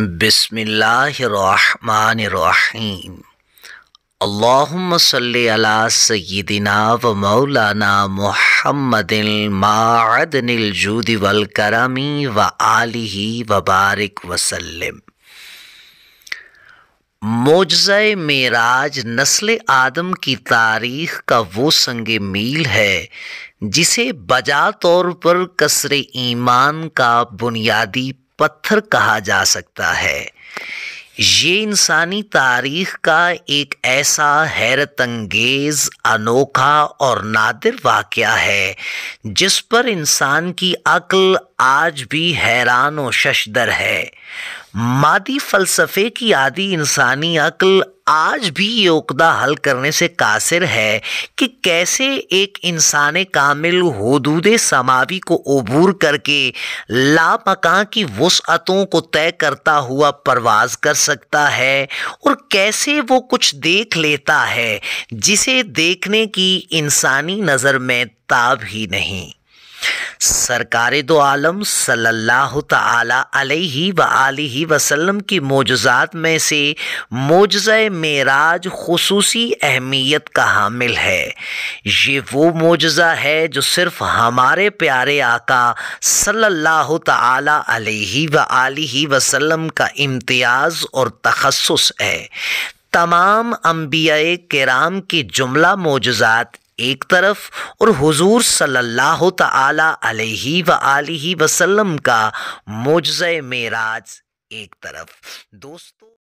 बसमीम अल्लाम सल्ला सदना व मौलाना मोहम्मद मादनिलजूद वलकरमी व आलि वबारक वसलम मोज़ मेराज नस्ल आदम की तारीख़ का वो संग मील है जिसे बजा तौर पर कसर ईमान का बुनियादी पत्थर कहा जा सकता है ये इंसानी तारीख का एक ऐसा हैरत अंगेज अनोखा और नादिर वाक़ है जिस पर इंसान की अक्ल आज भी हैरान व शशदर है मादी फलसफे की आदि इंसानी अक्ल आज भी ये उकदा हल करने से कासिर है कि कैसे एक इंसान कामिल हदूद समावी को अबूर करके लापका की वसअतों को तय करता हुआ परवाज कर सकता है और कैसे वो कुछ देख लेता है जिसे देखने की इंसानी नज़र में ताब ही नहीं सरकार दो आलम सल्लल्लाहु तआला अलैहि व आलिहि वसल्लम की मोजात में से मोज़ मेराज खसूसी अहमियत का हामिल है ये वो मोजा है जो सिर्फ़ हमारे प्यारे आका सल्लल्लाहु तआला अलैहि व आलिहि वसल्लम का इम्तियाज़ और तखसस है तमाम अम्बिया कराम की जुमला मोजात एक तरफ और हुजूर सल्लल्लाहु ताला अलैहि व आलिहि वसल्लम का मुजज़ मेराज एक तरफ दोस्तों